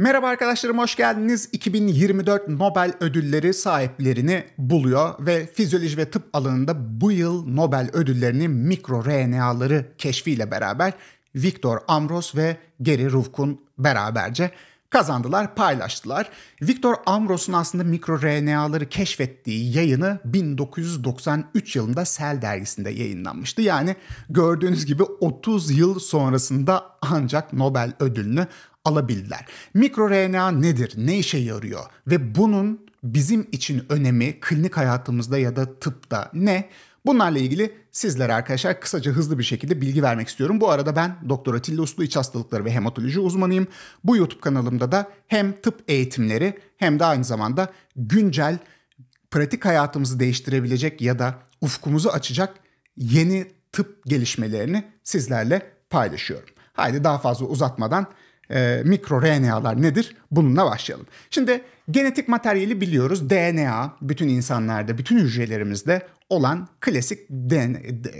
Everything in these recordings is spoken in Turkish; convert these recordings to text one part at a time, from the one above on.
Merhaba arkadaşlarım hoş geldiniz. 2024 Nobel ödülleri sahiplerini buluyor ve fizyoloji ve tıp alanında bu yıl Nobel ödüllerini mikro RNA'ları keşfiyle beraber Viktor Amros ve Geri Rufkun beraberce kazandılar, paylaştılar. Victor Amros'un aslında mikro RNA'ları keşfettiği yayını 1993 yılında Cell dergisinde yayınlanmıştı. Yani gördüğünüz gibi 30 yıl sonrasında ancak Nobel ödülünü alabildiler. MikroRNA nedir? Ne işe yarıyor? Ve bunun bizim için önemi klinik hayatımızda ya da tıpta ne? Bunlarla ilgili sizlere arkadaşlar kısaca hızlı bir şekilde bilgi vermek istiyorum. Bu arada ben Doktor Atilla Uslu İç Hastalıkları ve Hematoloji uzmanıyım. Bu YouTube kanalımda da hem tıp eğitimleri hem de aynı zamanda güncel pratik hayatımızı değiştirebilecek ya da ufkumuzu açacak yeni tıp gelişmelerini sizlerle paylaşıyorum. Haydi daha fazla uzatmadan e, mikro RNA'lar nedir? Bununla başlayalım. Şimdi genetik materyali biliyoruz. DNA bütün insanlarda, bütün hücrelerimizde olan klasik DNA,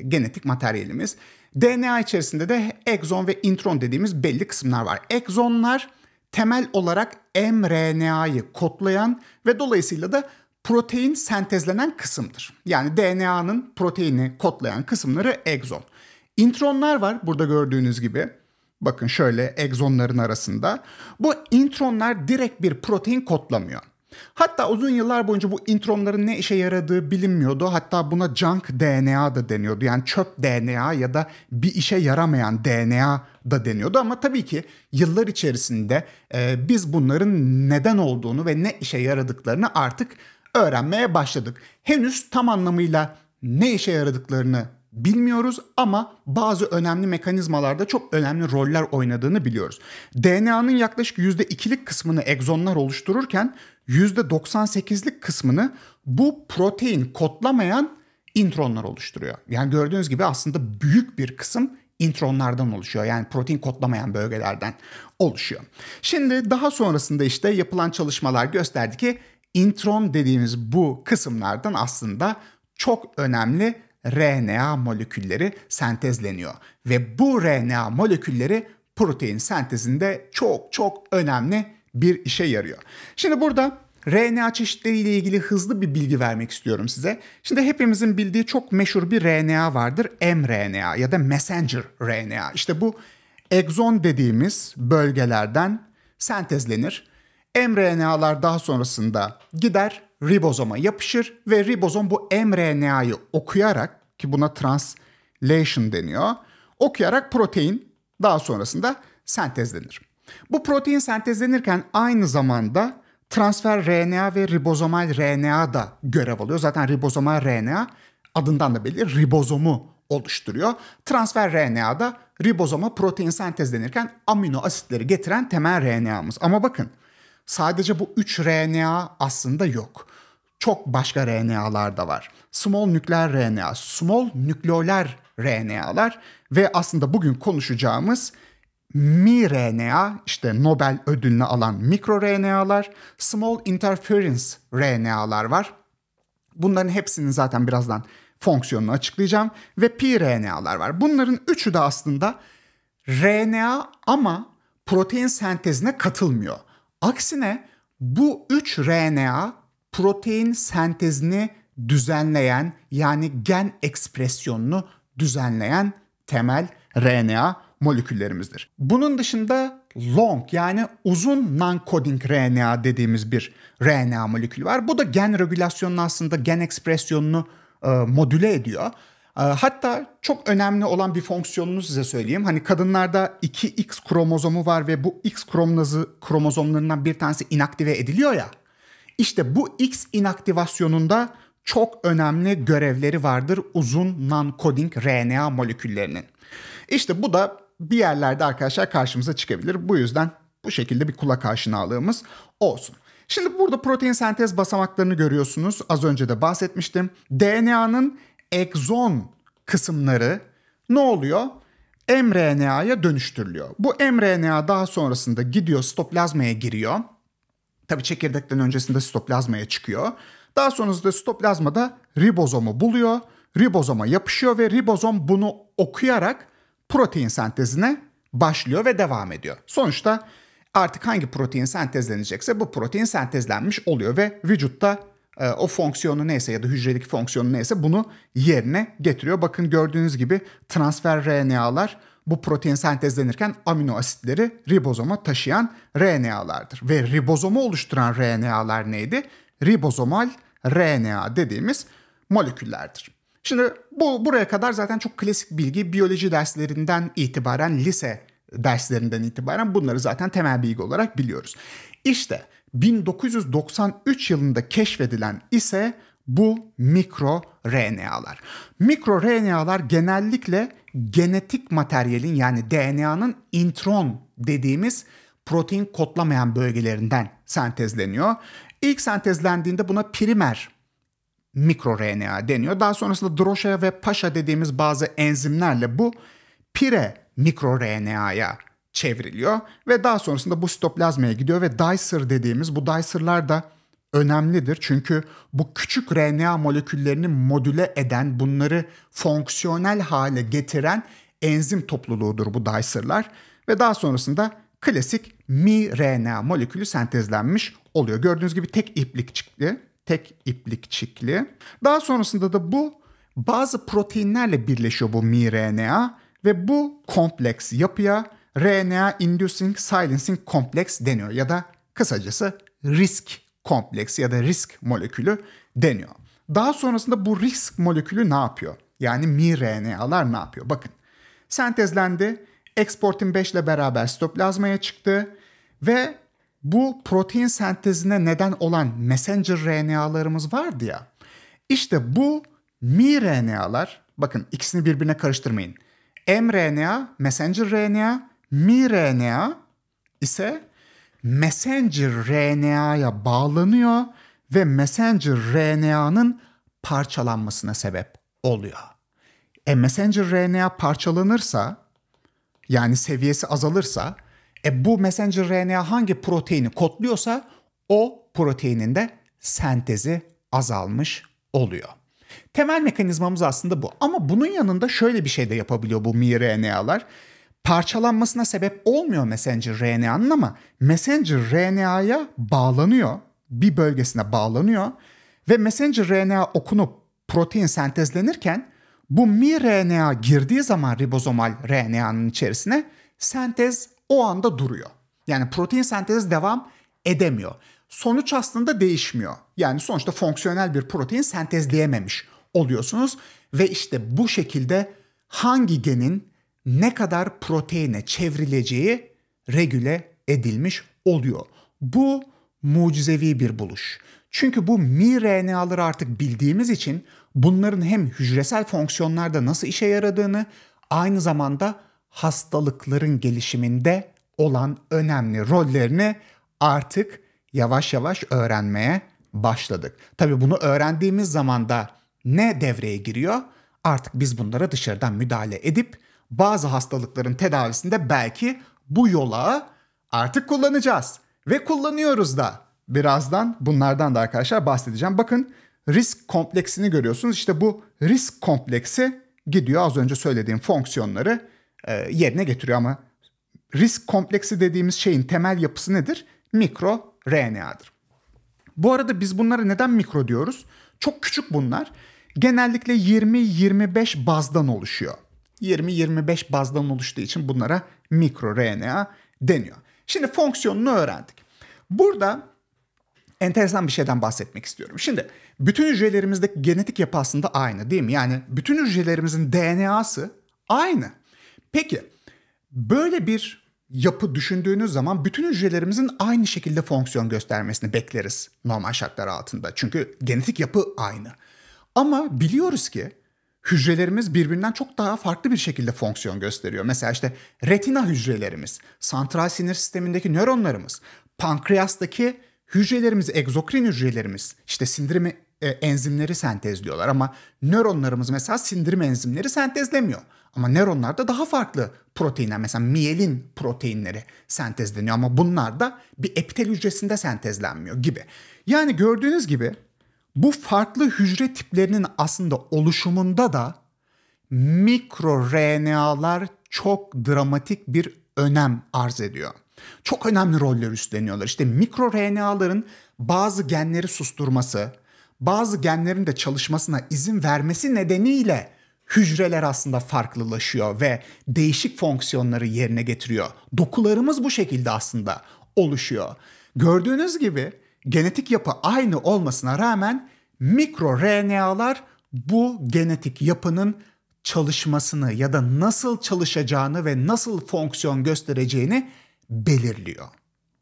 genetik materyalimiz. DNA içerisinde de egzon ve intron dediğimiz belli kısımlar var. Egzonlar temel olarak mRNA'yı kodlayan ve dolayısıyla da protein sentezlenen kısımdır. Yani DNA'nın proteini kodlayan kısımları egzon. Intronlar var burada gördüğünüz gibi. Bakın şöyle egzonların arasında. Bu intronlar direkt bir protein kodlamıyor. Hatta uzun yıllar boyunca bu intronların ne işe yaradığı bilinmiyordu. Hatta buna junk DNA da deniyordu. Yani çöp DNA ya da bir işe yaramayan DNA da deniyordu. Ama tabii ki yıllar içerisinde e, biz bunların neden olduğunu ve ne işe yaradıklarını artık öğrenmeye başladık. Henüz tam anlamıyla ne işe yaradıklarını bilmiyoruz ama bazı önemli mekanizmalarda çok önemli roller oynadığını biliyoruz. DNA'nın yaklaşık %2'lik kısmını egzonlar oluştururken %98'lik kısmını bu protein kodlamayan intronlar oluşturuyor. Yani gördüğünüz gibi aslında büyük bir kısım intronlardan oluşuyor. Yani protein kodlamayan bölgelerden oluşuyor. Şimdi daha sonrasında işte yapılan çalışmalar gösterdi ki intron dediğimiz bu kısımlardan aslında çok önemli RNA molekülleri sentezleniyor ve bu RNA molekülleri protein sentezinde çok çok önemli bir işe yarıyor. Şimdi burada RNA çeşitleriyle ilgili hızlı bir bilgi vermek istiyorum size. Şimdi hepimizin bildiği çok meşhur bir RNA vardır. mRNA ya da messenger RNA. İşte bu egzon dediğimiz bölgelerden sentezlenir. mRNA'lar daha sonrasında gider ribozoma yapışır ve ribozom bu mRNA'yı okuyarak ki buna translation deniyor. Okuyarak protein daha sonrasında sentezlenir. Bu protein sentezlenirken aynı zamanda transfer RNA ve ribozomal RNA da görev alıyor. Zaten ribozomal RNA adından da belli ribozomu oluşturuyor. Transfer RNA da ribozoma protein sentezlenirken amino asitleri getiren temel RNA'mız. Ama bakın Sadece bu 3 RNA aslında yok. Çok başka RNA'lar da var. Small nükleer RNA, small nükleoler RNA'lar ve aslında bugün konuşacağımız miRNA işte Nobel ödülünü alan mikroRNA'lar, small interference RNA'lar var. Bunların hepsinin zaten birazdan fonksiyonunu açıklayacağım ve piRNA'lar var. Bunların üçü de aslında RNA ama protein sentezine katılmıyor. Aksine bu 3 RNA protein sentezini düzenleyen yani gen ekspresyonunu düzenleyen temel RNA moleküllerimizdir. Bunun dışında long yani uzun non-coding RNA dediğimiz bir RNA molekülü var. Bu da gen regülasyonunu aslında gen ekspresyonunu e, modüle ediyor. Ee, hatta çok önemli olan bir fonksiyonunu size söyleyeyim. Hani kadınlarda 2X kromozomu var ve bu X kromozı kromozomlarından bir tanesi inaktive ediliyor ya. İşte bu X inaktivasyonunda çok önemli görevleri vardır uzun non-coding RNA moleküllerinin. İşte bu da bir yerlerde arkadaşlar karşımıza çıkabilir. Bu yüzden bu şekilde bir kulak aşinalığımız olsun. Şimdi burada protein sentez basamaklarını görüyorsunuz. Az önce de bahsetmiştim. DNA'nın egzon kısımları ne oluyor? mRNA'ya dönüştürülüyor. Bu mRNA daha sonrasında gidiyor stoplazmaya giriyor. Tabii çekirdekten öncesinde stoplazmaya çıkıyor. Daha sonrasında sitoplazmada ribozomu buluyor. Ribozoma yapışıyor ve ribozom bunu okuyarak protein sentezine başlıyor ve devam ediyor. Sonuçta artık hangi protein sentezlenecekse bu protein sentezlenmiş oluyor ve vücutta ee, o fonksiyonu neyse ya da hücredeki fonksiyonu neyse bunu yerine getiriyor. Bakın gördüğünüz gibi transfer RNA'lar bu protein sentezlenirken amino asitleri ribozoma taşıyan RNA'lardır. Ve ribozomu oluşturan RNA'lar neydi? Ribozomal RNA dediğimiz moleküllerdir. Şimdi bu buraya kadar zaten çok klasik bilgi biyoloji derslerinden itibaren lise derslerinden itibaren bunları zaten temel bilgi olarak biliyoruz. İşte 1993 yılında keşfedilen ise bu mikro RNA'lar. Mikro RNA'lar genellikle genetik materyalin yani DNA'nın intron dediğimiz protein kodlamayan bölgelerinden sentezleniyor. İlk sentezlendiğinde buna primer mikro RNA deniyor. Daha sonrasında Droşa ve Paşa dediğimiz bazı enzimlerle bu pire mikro RNA'ya çevriliyor ve daha sonrasında bu sitoplazmaya gidiyor ve dicer dediğimiz bu dicerlar da önemlidir. Çünkü bu küçük RNA moleküllerini modüle eden, bunları fonksiyonel hale getiren enzim topluluğudur bu dicerlar ve daha sonrasında klasik miRNA molekülü sentezlenmiş oluyor. Gördüğünüz gibi tek iplikçikli, tek iplikçikli. Daha sonrasında da bu bazı proteinlerle birleşiyor bu miRNA ve bu kompleks yapıya RNA Inducing Silencing kompleks deniyor ya da kısacası risk kompleksi ya da risk molekülü deniyor. Daha sonrasında bu risk molekülü ne yapıyor? Yani miRNA'lar ne yapıyor? Bakın sentezlendi, exportin 5 ile beraber sitoplazmaya çıktı ve bu protein sentezine neden olan messenger RNA'larımız vardı ya. İşte bu miRNA'lar, bakın ikisini birbirine karıştırmayın. mRNA, messenger RNA, miRNA ise messenger RNA'ya bağlanıyor ve messenger RNA'nın parçalanmasına sebep oluyor. E messenger RNA parçalanırsa yani seviyesi azalırsa e bu messenger RNA hangi proteini kodluyorsa o proteinin de sentezi azalmış oluyor. Temel mekanizmamız aslında bu. Ama bunun yanında şöyle bir şey de yapabiliyor bu miRNA'lar parçalanmasına sebep olmuyor messenger RNA'nın ama messenger RNA'ya bağlanıyor. Bir bölgesine bağlanıyor ve messenger RNA okunup protein sentezlenirken bu miRNA girdiği zaman ribozomal RNA'nın içerisine sentez o anda duruyor. Yani protein sentezi devam edemiyor. Sonuç aslında değişmiyor. Yani sonuçta fonksiyonel bir protein sentezleyememiş oluyorsunuz ve işte bu şekilde hangi genin ne kadar proteine çevrileceği regüle edilmiş oluyor. Bu mucizevi bir buluş. Çünkü bu miRNA'ları artık bildiğimiz için bunların hem hücresel fonksiyonlarda nasıl işe yaradığını aynı zamanda hastalıkların gelişiminde olan önemli rollerini artık yavaş yavaş öğrenmeye başladık. Tabi bunu öğrendiğimiz zaman da ne devreye giriyor? Artık biz bunlara dışarıdan müdahale edip bazı hastalıkların tedavisinde belki bu yola artık kullanacağız ve kullanıyoruz da. Birazdan bunlardan da arkadaşlar bahsedeceğim. Bakın risk kompleksini görüyorsunuz. İşte bu risk kompleksi gidiyor az önce söylediğim fonksiyonları e, yerine getiriyor ama risk kompleksi dediğimiz şeyin temel yapısı nedir? Mikro RNA'dır. Bu arada biz bunlara neden mikro diyoruz? Çok küçük bunlar. Genellikle 20-25 bazdan oluşuyor. 20-25 bazdan oluştuğu için bunlara mikro RNA deniyor. Şimdi fonksiyonunu öğrendik. Burada enteresan bir şeyden bahsetmek istiyorum. Şimdi bütün hücrelerimizdeki genetik yapı aslında aynı değil mi? Yani bütün hücrelerimizin DNA'sı aynı. Peki böyle bir yapı düşündüğünüz zaman bütün hücrelerimizin aynı şekilde fonksiyon göstermesini bekleriz normal şartlar altında. Çünkü genetik yapı aynı. Ama biliyoruz ki hücrelerimiz birbirinden çok daha farklı bir şekilde fonksiyon gösteriyor. Mesela işte retina hücrelerimiz, santral sinir sistemindeki nöronlarımız, pankreastaki hücrelerimiz, egzokrin hücrelerimiz, işte sindirim e, enzimleri sentezliyorlar ama nöronlarımız mesela sindirim enzimleri sentezlemiyor. Ama nöronlarda daha farklı proteinler mesela miyelin proteinleri sentezleniyor ama bunlar da bir epitel hücresinde sentezlenmiyor gibi. Yani gördüğünüz gibi bu farklı hücre tiplerinin aslında oluşumunda da mikro RNA'lar çok dramatik bir önem arz ediyor. Çok önemli roller üstleniyorlar. İşte mikro RNA'ların bazı genleri susturması, bazı genlerin de çalışmasına izin vermesi nedeniyle hücreler aslında farklılaşıyor ve değişik fonksiyonları yerine getiriyor. Dokularımız bu şekilde aslında oluşuyor. Gördüğünüz gibi genetik yapı aynı olmasına rağmen mikro RNA'lar bu genetik yapının çalışmasını ya da nasıl çalışacağını ve nasıl fonksiyon göstereceğini belirliyor.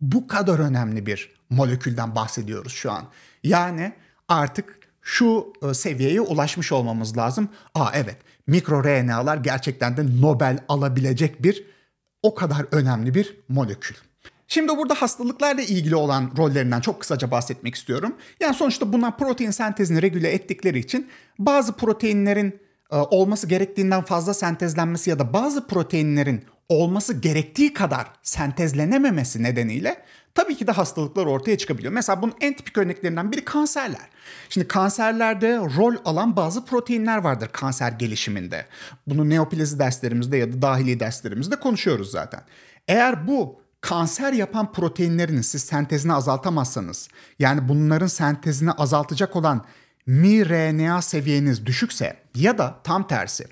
Bu kadar önemli bir molekülden bahsediyoruz şu an. Yani artık şu e, seviyeye ulaşmış olmamız lazım. Aa evet mikro RNA'lar gerçekten de Nobel alabilecek bir o kadar önemli bir molekül. Şimdi burada hastalıklarla ilgili olan rollerinden çok kısaca bahsetmek istiyorum. Yani sonuçta bunlar protein sentezini regüle ettikleri için bazı proteinlerin e, olması gerektiğinden fazla sentezlenmesi ya da bazı proteinlerin olması gerektiği kadar sentezlenememesi nedeniyle tabii ki de hastalıklar ortaya çıkabiliyor. Mesela bunun en tipik örneklerinden biri kanserler. Şimdi kanserlerde rol alan bazı proteinler vardır kanser gelişiminde. Bunu neoplazi derslerimizde ya da dahili derslerimizde konuşuyoruz zaten. Eğer bu kanser yapan proteinlerin siz sentezini azaltamazsanız yani bunların sentezini azaltacak olan mRNA seviyeniz düşükse ya da tam tersi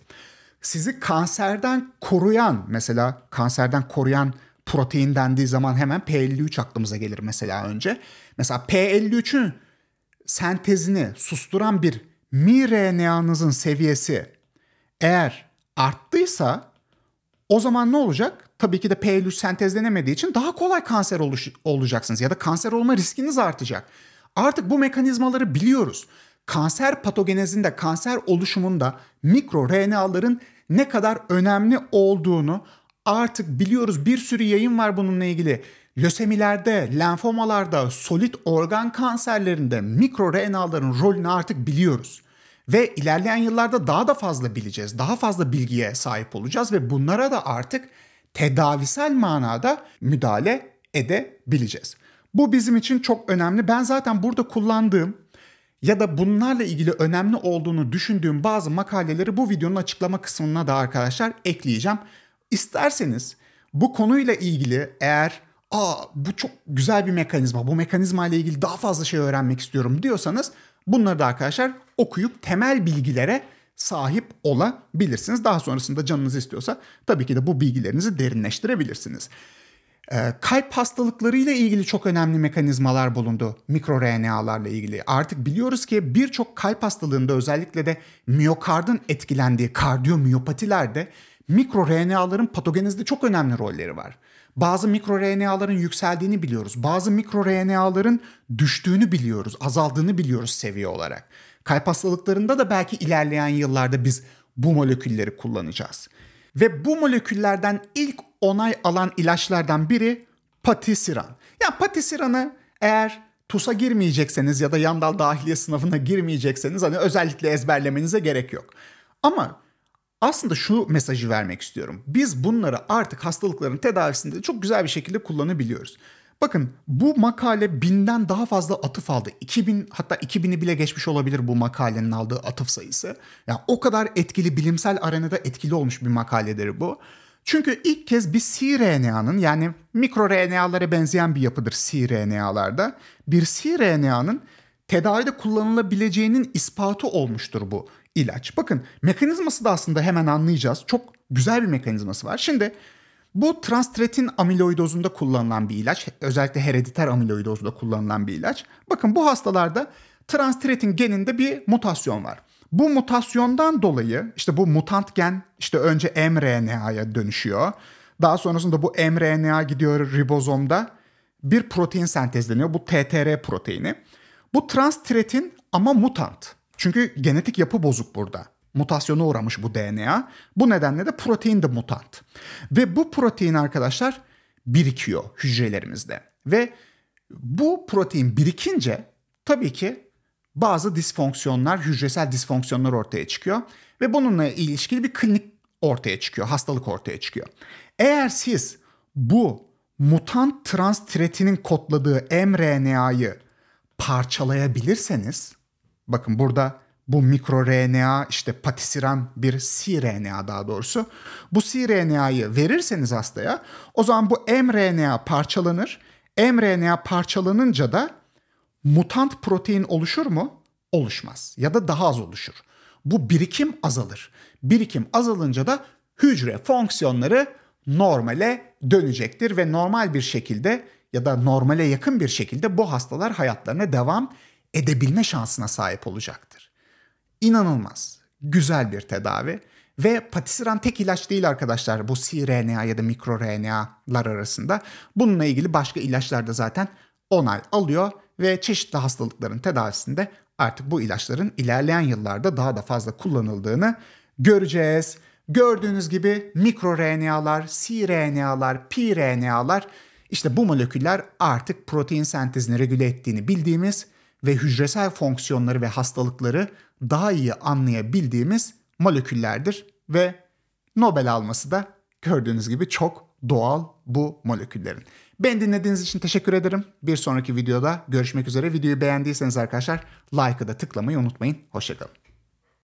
sizi kanserden koruyan mesela kanserden koruyan protein dendiği zaman hemen P53 aklımıza gelir mesela önce. Mesela P53'ün sentezini susturan bir mRNA'nızın seviyesi eğer arttıysa o zaman ne olacak? tabii ki de P53 sentezlenemediği için daha kolay kanser oluş, olacaksınız ya da kanser olma riskiniz artacak. Artık bu mekanizmaları biliyoruz. Kanser patogenezinde, kanser oluşumunda mikro RNA'ların ne kadar önemli olduğunu artık biliyoruz. Bir sürü yayın var bununla ilgili. Lösemilerde, lenfomalarda, solit organ kanserlerinde mikro RNA'ların rolünü artık biliyoruz. Ve ilerleyen yıllarda daha da fazla bileceğiz, daha fazla bilgiye sahip olacağız ve bunlara da artık tedavisel manada müdahale edebileceğiz. Bu bizim için çok önemli. Ben zaten burada kullandığım ya da bunlarla ilgili önemli olduğunu düşündüğüm bazı makaleleri bu videonun açıklama kısmına da arkadaşlar ekleyeceğim. İsterseniz bu konuyla ilgili eğer aa bu çok güzel bir mekanizma, bu mekanizma ile ilgili daha fazla şey öğrenmek istiyorum diyorsanız bunları da arkadaşlar okuyup temel bilgilere sahip olabilirsiniz. Daha sonrasında canınız istiyorsa tabii ki de bu bilgilerinizi derinleştirebilirsiniz. Ee, kalp hastalıkları ile ilgili çok önemli mekanizmalar bulundu mikroRNA'larla ilgili. Artık biliyoruz ki birçok kalp hastalığında özellikle de miyokardın etkilendiği kardiyomiyopatiler mikroRNA'ların patogenizde çok önemli rolleri var. Bazı mikroRNA'ların yükseldiğini biliyoruz. Bazı mikroRNA'ların düştüğünü biliyoruz, azaldığını biliyoruz seviye olarak. Kalp hastalıklarında da belki ilerleyen yıllarda biz bu molekülleri kullanacağız. Ve bu moleküllerden ilk onay alan ilaçlardan biri patisiran. Ya yani patisiranı eğer TUS'a girmeyecekseniz ya da yandal dahiliye sınavına girmeyecekseniz hani özellikle ezberlemenize gerek yok. Ama aslında şu mesajı vermek istiyorum. Biz bunları artık hastalıkların tedavisinde çok güzel bir şekilde kullanabiliyoruz. Bakın bu makale binden daha fazla atıf aldı. 2000 hatta 2000'i bile geçmiş olabilir bu makalenin aldığı atıf sayısı. Ya yani o kadar etkili bilimsel arenada etkili olmuş bir makaledir bu. Çünkü ilk kez bir siRNA'nın yani mikroRNA'lara benzeyen bir yapıdır siRNA'larda Bir cRNA'nın tedavide kullanılabileceğinin ispatı olmuştur bu ilaç. Bakın mekanizması da aslında hemen anlayacağız. Çok güzel bir mekanizması var. Şimdi bu transtretin amiloidozunda kullanılan bir ilaç. Özellikle herediter amiloidozda kullanılan bir ilaç. Bakın bu hastalarda transtretin geninde bir mutasyon var. Bu mutasyondan dolayı işte bu mutant gen işte önce mRNA'ya dönüşüyor. Daha sonrasında bu mRNA gidiyor ribozomda bir protein sentezleniyor. Bu TTR proteini. Bu transtretin ama mutant. Çünkü genetik yapı bozuk burada mutasyona uğramış bu DNA. Bu nedenle de protein de mutant. Ve bu protein arkadaşlar birikiyor hücrelerimizde. Ve bu protein birikince tabii ki bazı disfonksiyonlar, hücresel disfonksiyonlar ortaya çıkıyor. Ve bununla ilişkili bir klinik ortaya çıkıyor, hastalık ortaya çıkıyor. Eğer siz bu mutant trans tiretinin kodladığı mRNA'yı parçalayabilirseniz, bakın burada bu mikro RNA işte patisiran bir siRNA daha doğrusu. Bu siRNA'yı verirseniz hastaya o zaman bu mRNA parçalanır. mRNA parçalanınca da mutant protein oluşur mu? Oluşmaz ya da daha az oluşur. Bu birikim azalır. Birikim azalınca da hücre fonksiyonları normale dönecektir ve normal bir şekilde ya da normale yakın bir şekilde bu hastalar hayatlarına devam edebilme şansına sahip olacaktır inanılmaz güzel bir tedavi. Ve patisiran tek ilaç değil arkadaşlar bu siRNA ya da mikroRNA'lar arasında. Bununla ilgili başka ilaçlar da zaten onay alıyor ve çeşitli hastalıkların tedavisinde artık bu ilaçların ilerleyen yıllarda daha da fazla kullanıldığını göreceğiz. Gördüğünüz gibi mikroRNA'lar, siRNA'lar, piRNA'lar işte bu moleküller artık protein sentezini regüle ettiğini bildiğimiz ve hücresel fonksiyonları ve hastalıkları daha iyi anlayabildiğimiz moleküllerdir ve Nobel alması da gördüğünüz gibi çok doğal bu moleküllerin. Beni dinlediğiniz için teşekkür ederim. Bir sonraki videoda görüşmek üzere. Videoyu beğendiyseniz arkadaşlar like'ı da tıklamayı unutmayın. Hoşçakalın.